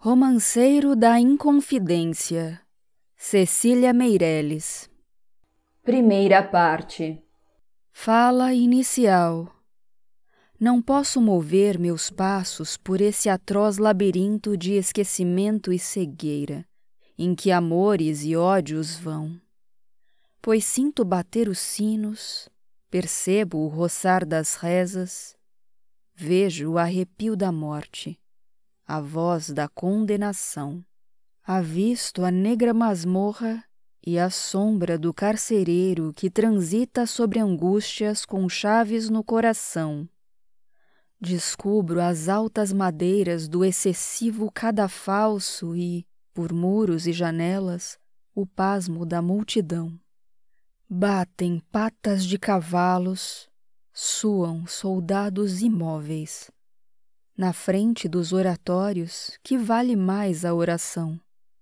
Romanceiro da Inconfidência Cecília Meireles Primeira parte Fala inicial Não posso mover meus passos por esse atroz labirinto de esquecimento e cegueira, em que amores e ódios vão. Pois sinto bater os sinos, percebo o roçar das rezas, vejo o arrepio da morte a voz da condenação. Avisto a negra masmorra e a sombra do carcereiro que transita sobre angústias com chaves no coração. Descubro as altas madeiras do excessivo cadafalso e, por muros e janelas, o pasmo da multidão. Batem patas de cavalos, suam soldados imóveis na frente dos oratórios, que vale mais a oração.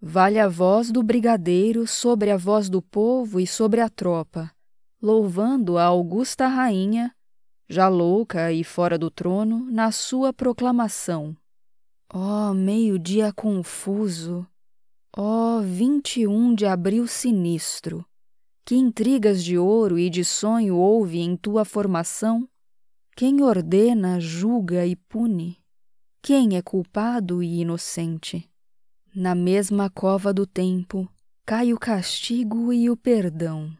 Vale a voz do brigadeiro sobre a voz do povo e sobre a tropa, louvando a augusta rainha, já louca e fora do trono, na sua proclamação. Ó oh, meio-dia confuso! Ó oh, 21 de abril sinistro! Que intrigas de ouro e de sonho houve em tua formação? Quem ordena, julga e pune? Quem é culpado e inocente? Na mesma cova do tempo cai o castigo e o perdão.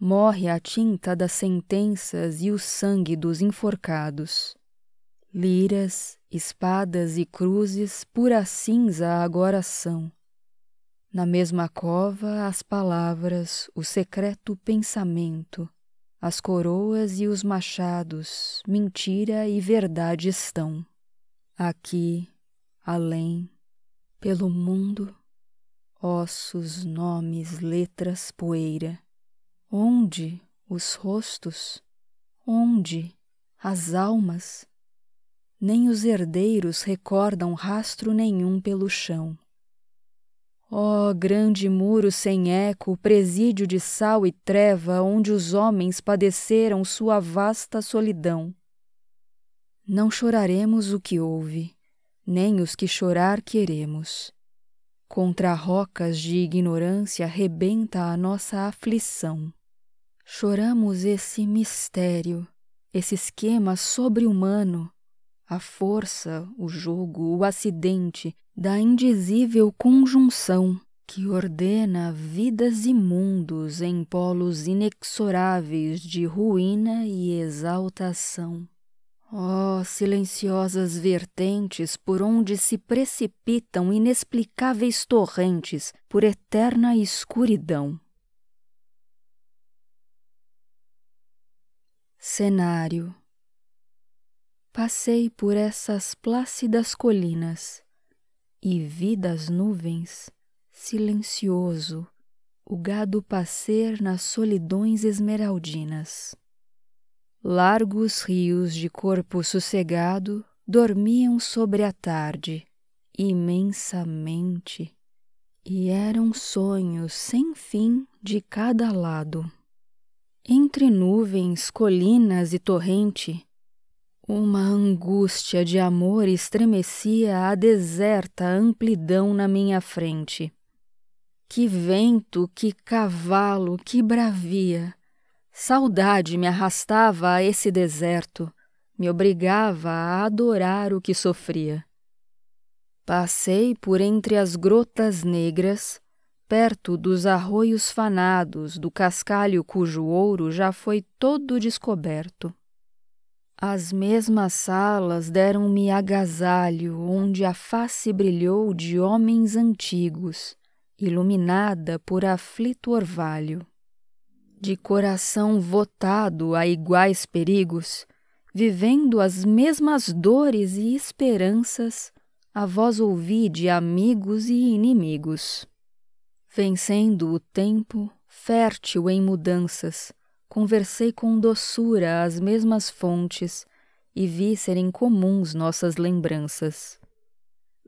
Morre a tinta das sentenças e o sangue dos enforcados. Liras, espadas e cruzes pura cinza agora são. Na mesma cova as palavras, o secreto pensamento as coroas e os machados, mentira e verdade estão. Aqui, além, pelo mundo, ossos, nomes, letras, poeira. Onde os rostos? Onde as almas? Nem os herdeiros recordam rastro nenhum pelo chão. Ó oh, grande muro sem eco, presídio de sal e treva, onde os homens padeceram sua vasta solidão. Não choraremos o que houve, nem os que chorar queremos. Contra rocas de ignorância rebenta a nossa aflição. Choramos esse mistério, esse esquema sobre-humano, a força, o jogo, o acidente da indizível conjunção que ordena vidas e mundos em polos inexoráveis de ruína e exaltação. Oh, silenciosas vertentes por onde se precipitam inexplicáveis torrentes por eterna escuridão. Cenário Passei por essas plácidas colinas e vi das nuvens, silencioso, o gado passer nas solidões esmeraldinas. Largos rios de corpo sossegado dormiam sobre a tarde, imensamente, e eram sonhos sem fim de cada lado. Entre nuvens, colinas e torrente, uma angústia de amor estremecia a deserta amplidão na minha frente. Que vento, que cavalo, que bravia! Saudade me arrastava a esse deserto, me obrigava a adorar o que sofria. Passei por entre as grotas negras, perto dos arroios fanados do cascalho cujo ouro já foi todo descoberto. As mesmas salas deram-me agasalho, onde a face brilhou de homens antigos, iluminada por aflito orvalho. De coração votado a iguais perigos, vivendo as mesmas dores e esperanças, a voz ouvi de amigos e inimigos. Vencendo o tempo, fértil em mudanças, conversei com doçura as mesmas fontes e vi serem comuns nossas lembranças.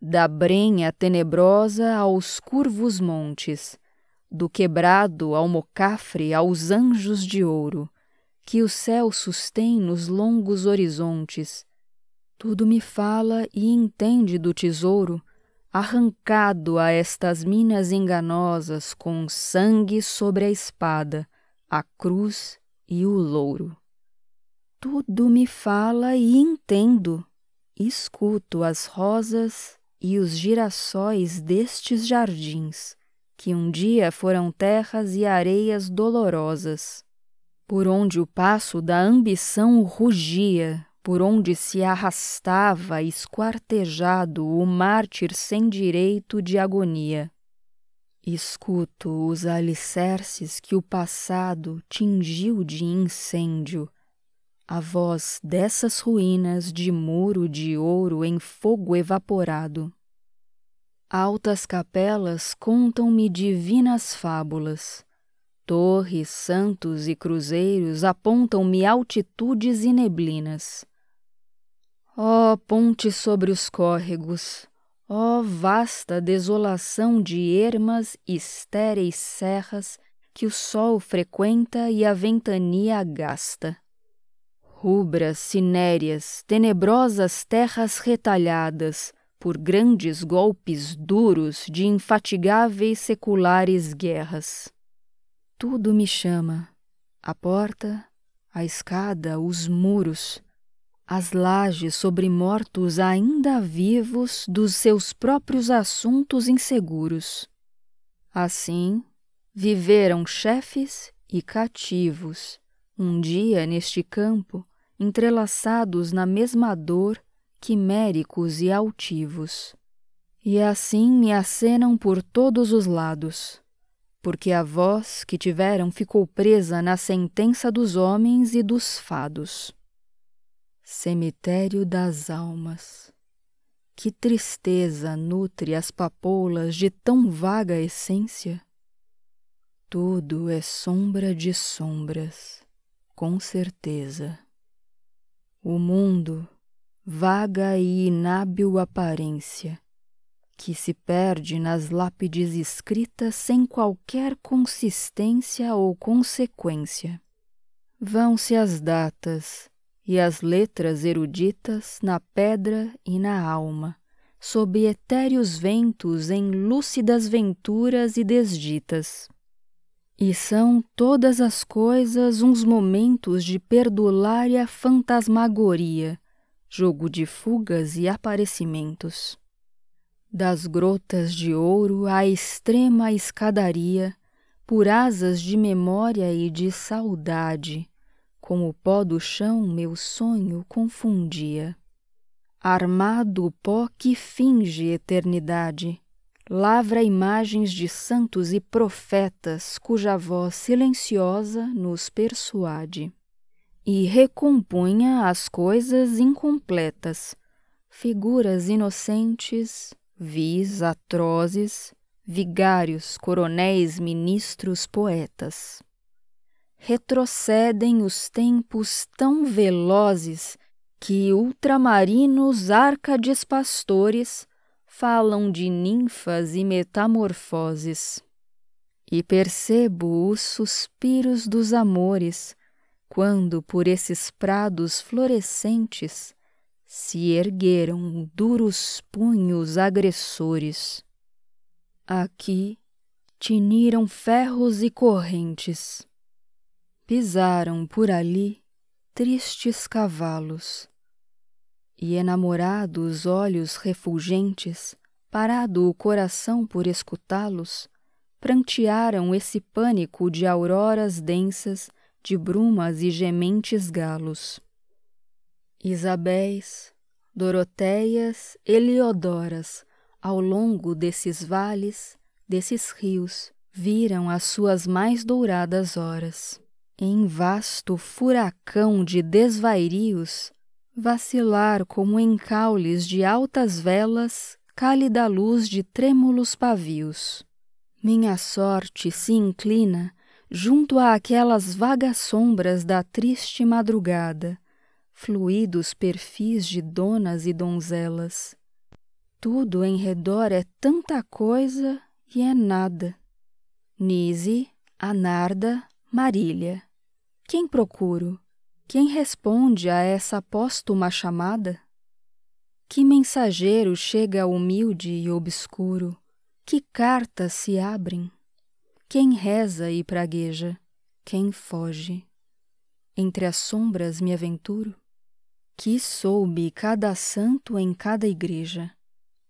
Da brenha tenebrosa aos curvos montes, do quebrado ao mocafre aos anjos de ouro, que o céu sustém nos longos horizontes. Tudo me fala e entende do tesouro, arrancado a estas minas enganosas com sangue sobre a espada, a cruz e o louro. Tudo me fala e entendo. Escuto as rosas e os girassóis destes jardins, que um dia foram terras e areias dolorosas, por onde o passo da ambição rugia, por onde se arrastava esquartejado o mártir sem direito de agonia. Escuto os alicerces que o passado tingiu de incêndio, a voz dessas ruínas de muro de ouro em fogo evaporado. Altas capelas contam-me divinas fábulas. Torres, santos e cruzeiros apontam-me altitudes e neblinas. Ó oh, ponte sobre os córregos, Ó oh, vasta desolação de ermas e estéreis serras que o sol frequenta e a ventania gasta, Rubras cinérias, tenebrosas terras retalhadas, por grandes golpes duros de infatigáveis seculares guerras. Tudo me chama: a porta, a escada, os muros, as lajes sobre mortos ainda vivos dos seus próprios assuntos inseguros. Assim, viveram chefes e cativos, um dia neste campo, entrelaçados na mesma dor, quiméricos e altivos. E assim me acenam por todos os lados, porque a voz que tiveram ficou presa na sentença dos homens e dos fados. Cemitério das almas. Que tristeza nutre as papoulas de tão vaga essência? Tudo é sombra de sombras, com certeza. O mundo, vaga e inábil aparência, que se perde nas lápides escritas sem qualquer consistência ou consequência. Vão-se as datas, e as letras eruditas na pedra e na alma, sob etéreos ventos em lúcidas venturas e desditas. E são todas as coisas uns momentos de perdulária fantasmagoria, jogo de fugas e aparecimentos. Das grotas de ouro à extrema escadaria, por asas de memória e de saudade, com o pó do chão meu sonho confundia. Armado o pó que finge eternidade, lavra imagens de santos e profetas cuja voz silenciosa nos persuade. E recompunha as coisas incompletas, figuras inocentes, vis atrozes, vigários, coronéis, ministros, poetas retrocedem os tempos tão velozes que ultramarinos arcades pastores falam de ninfas e metamorfoses. E percebo os suspiros dos amores quando por esses prados florescentes se ergueram duros punhos agressores. Aqui tiniram ferros e correntes pisaram por ali tristes cavalos, e enamorados olhos refulgentes, parado o coração por escutá-los, prantearam esse pânico de auroras densas, de brumas e gementes galos. Isabéis, Doroteias, Eliodoras ao longo desses vales, desses rios, viram as suas mais douradas horas em vasto furacão de desvairios, vacilar como em caules de altas velas, cálida luz de trêmulos pavios. Minha sorte se inclina junto àquelas vagas sombras da triste madrugada, fluidos perfis de donas e donzelas. Tudo em redor é tanta coisa e é nada. Nise, Anarda, Marília. Quem procuro? Quem responde a essa póstuma chamada? Que mensageiro chega humilde e obscuro? Que cartas se abrem? Quem reza e pragueja? Quem foge? Entre as sombras me aventuro? Que soube cada santo em cada igreja?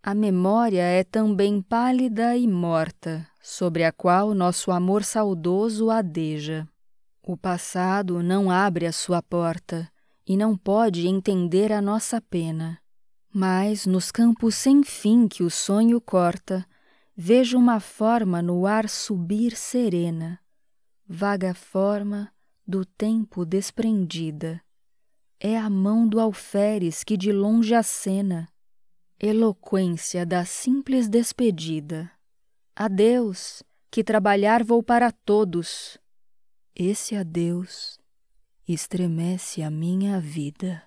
A memória é também pálida e morta, sobre a qual nosso amor saudoso adeja. O passado não abre a sua porta e não pode entender a nossa pena. Mas, nos campos sem fim que o sonho corta, vejo uma forma no ar subir serena, vaga forma do tempo desprendida. É a mão do alferes que de longe acena Eloquência da simples despedida. Adeus, que trabalhar vou para todos. Esse adeus estremece a minha vida.